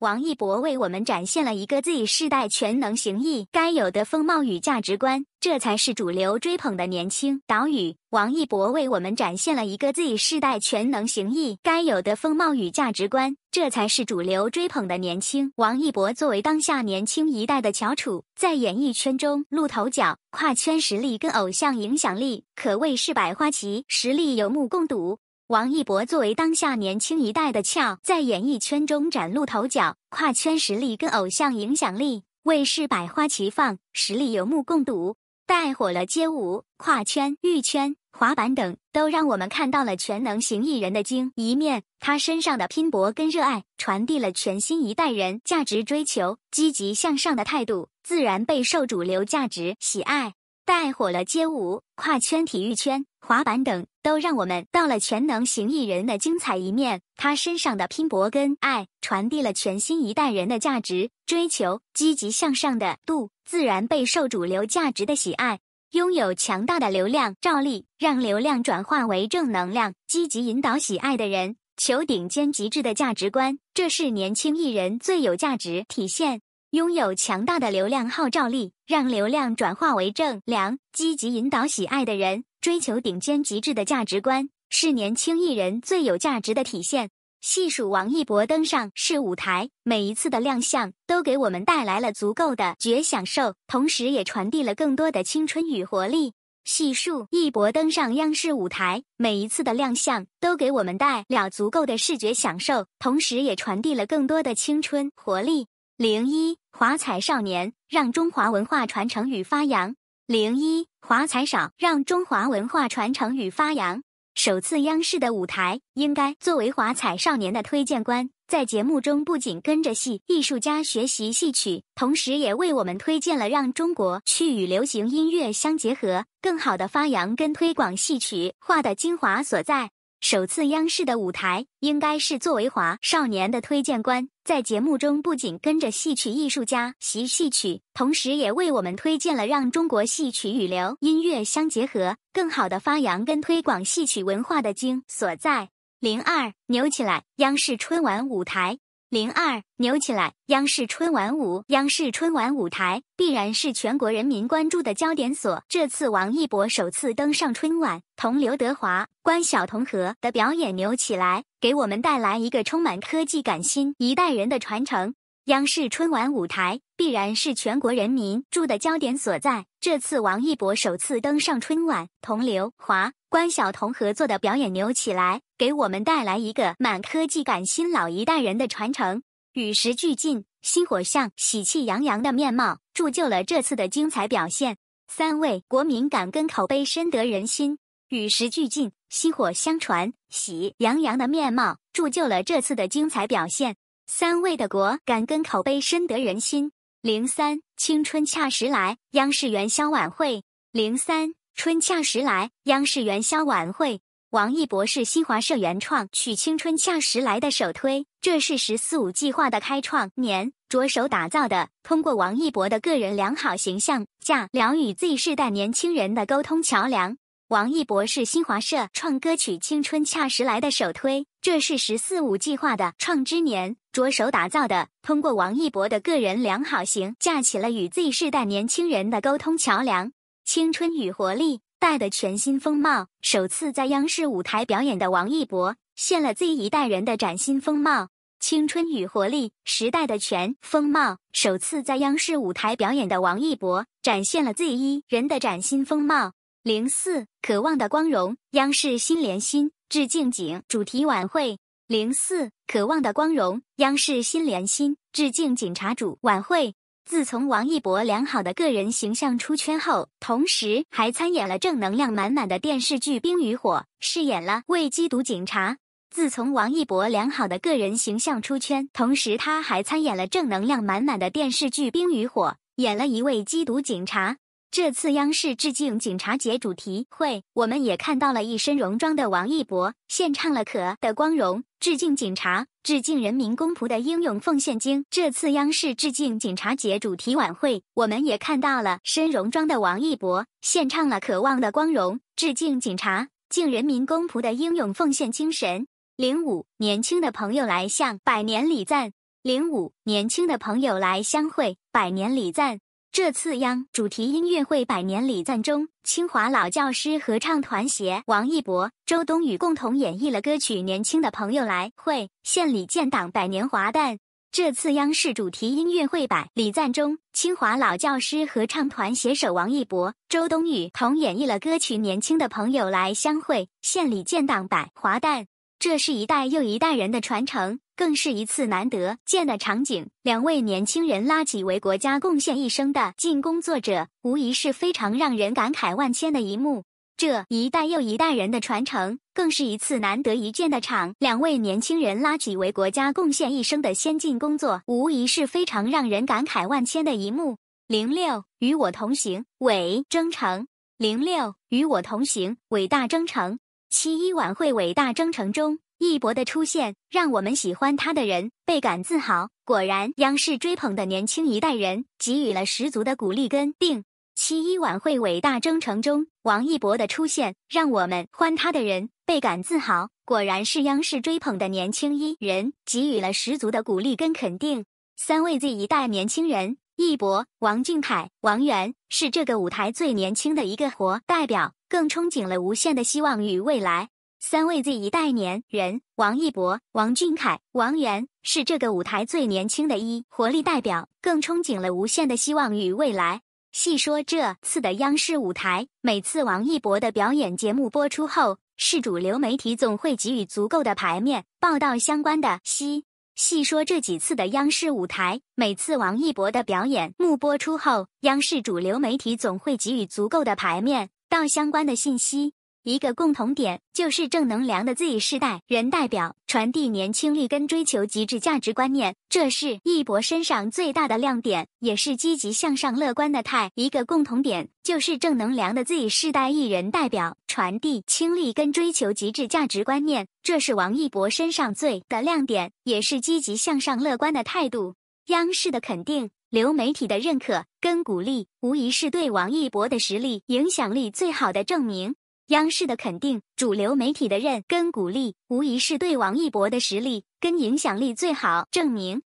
王一博为我们展现了一个 Z 世代全能型艺该有的风貌与价值观，这才是主流追捧的年轻。导语，王一博为我们展现了一个 Z 世代全能型艺该有的风貌与价值观，这才是主流追捧的年轻。王一博作为当下年轻一代的翘楚，在演艺圈中露头角，跨圈实力跟偶像影响力可谓是百花齐，实力有目共睹。王一博作为当下年轻一代的翘，在演艺圈中崭露头角，跨圈实力跟偶像影响力卫视百花齐放，实力有目共睹。带火了街舞、跨圈、玉圈、滑板等，都让我们看到了全能型艺人的精一面。他身上的拼搏跟热爱，传递了全新一代人价值追求、积极向上的态度，自然备受主流价值喜爱。带火了街舞、跨圈、体育圈、滑板等。都让我们到了全能型艺人的精彩一面，他身上的拼搏跟爱传递了全新一代人的价值追求，积极向上的度自然备受主流价值的喜爱，拥有强大的流量，照例让流量转化为正能量，积极引导喜爱的人，求顶尖极致的价值观，这是年轻艺人最有价值体现。拥有强大的流量号召力，让流量转化为正能量，积极引导喜爱的人追求顶尖极致的价值观，是年轻艺人最有价值的体现。细数王一博登上是舞台，每一次的亮相都给我们带来了足够的觉享受，同时也传递了更多的青春与活力。细数一博登上央视舞台，每一次的亮相都给我们带了足够的视觉享受，同时也传递了更多的青春活力。零一华彩少年让中华文化传承与发扬。零一华彩少让中华文化传承与发扬。首次央视的舞台，应该作为华彩少年的推荐官，在节目中不仅跟着戏艺术家学习戏曲，同时也为我们推荐了让中国去与流行音乐相结合，更好的发扬跟推广戏曲画的精华所在。首次央视的舞台，应该是作为华少年的推荐官，在节目中不仅跟着戏曲艺术家习戏曲，同时也为我们推荐了让中国戏曲与流音乐相结合，更好的发扬跟推广戏曲文化的精所在。零二，扭起来！央视春晚舞台。零二，扭起来！央视春晚舞，央视春晚舞台必然是全国人民关注的焦点所。这次王一博首次登上春晚，同刘德华、关晓彤和的表演扭起来，给我们带来一个充满科技感、新一代人的传承。央视春晚舞台必然是全国人民注的焦点所在。这次王一博首次登上春晚，同刘华、关晓彤合作的表演牛起来，给我们带来一个满科技感、新老一代人的传承。与时俱进，薪火相，喜气洋洋的面貌铸就了这次的精彩表现。三位国民感跟口碑深得人心，与时俱进，薪火相传，喜洋洋的面貌铸就了这次的精彩表现。三位的国感跟口碑深得人心。零三青春恰时来，央视元宵晚会。零三春恰时来，央视元宵晚会。王一博是新华社原创取“青春恰时来》的首推，这是“十四五”计划的开创年，着手打造的，通过王一博的个人良好形象架梁与 Z 世代年轻人的沟通桥梁。王一博是新华社创歌曲《青春恰时来》的首推。这是“十四五”计划的创之年，着手打造的。通过王一博的个人良好型，架起了与 Z 世代年轻人的沟通桥梁。青春与活力，带的全新风貌。首次在央视舞台表演的王一博，现了 Z 一代人的崭新风貌。青春与活力，时代的全风貌。首次在央视舞台表演的王一博，展现了 Z 一人的崭新风貌。零四渴望的光荣，央视心连心致敬景主题晚会。零四渴望的光荣，央视心连心致敬警察主晚会。自从王一博良好的个人形象出圈后，同时还参演了正能量满满的电视剧《冰与火》，饰演了位缉毒警察。自从王一博良好的个人形象出圈，同时他还参演了正能量满满的电视剧《冰与火》，演了一位缉毒警察。这次央视致敬警察节主题会，我们也看到了一身戎装的王一博，献唱了《可的光荣》，致敬警察，致敬人民公仆的英勇奉献精这次央视致敬警察节主题晚会，我们也看到了身戎装的王一博，献唱了《渴望的光荣》，致敬警察，敬人民公仆的英勇奉献精神。零五年轻的朋友来向百年礼赞；零五年轻的朋友来相会百年礼赞。这次央主题音乐会百年礼赞中，清华老教师合唱团携王一博、周冬雨共同演绎了歌曲《年轻的朋友来会》，献礼建党百年华诞。这次央视主题音乐会百礼赞中，清华老教师合唱团携手王一博、周冬雨同演绎了歌曲《年轻的朋友来相会》，献礼建党百华诞。这是一代又一代人的传承，更是一次难得见的场景。两位年轻人拉起为国家贡献一生的进工作者，无疑是非常让人感慨万千的一幕。这一代又一代人的传承，更是一次难得一见的场。两位年轻人拉起为国家贡献一生的先进工作，无疑是非常让人感慨万千的一幕。零六与我同行，伟征程。零六与我同行，伟大征程。七一晚会伟大征程中，一博的出现让我们喜欢他的人倍感自豪。果然，央视追捧的年轻一代人给予了十足的鼓励跟定。七一晚会伟大征程中，王一博的出现让我们欢他的人倍感自豪。果然是央视追捧的年轻一人给予了十足的鼓励跟肯定。三位 Z 一代年轻人。一博、王俊凯、王源是这个舞台最年轻的一个活代表，更憧憬了无限的希望与未来。三位 Z 一代年人，王一博、王俊凯、王源是这个舞台最年轻的一活力代表，更憧憬了无限的希望与未来。细说这次的央视舞台，每次王一博的表演节目播出后，是主流媒体总会给予足够的牌面报道相关的。息。细说这几次的央视舞台，每次王一博的表演目播出后，央视主流媒体总会给予足够的牌面，到相关的信息。一个共同点就是正能量的 Z 世代人代表，传递年轻力跟追求极致价值观念，这是一博身上最大的亮点，也是积极向上乐观的态一个共同点就是正能量的 Z 世代艺人代表，传递年轻力跟追求极致价值观念，这是王一博身上最的亮点，也是积极向上乐观的态度。央视的肯定、流媒体的认可跟鼓励，无疑是对王一博的实力、影响力最好的证明。央视的肯定，主流媒体的认跟鼓励，无疑是对王一博的实力跟影响力最好证明。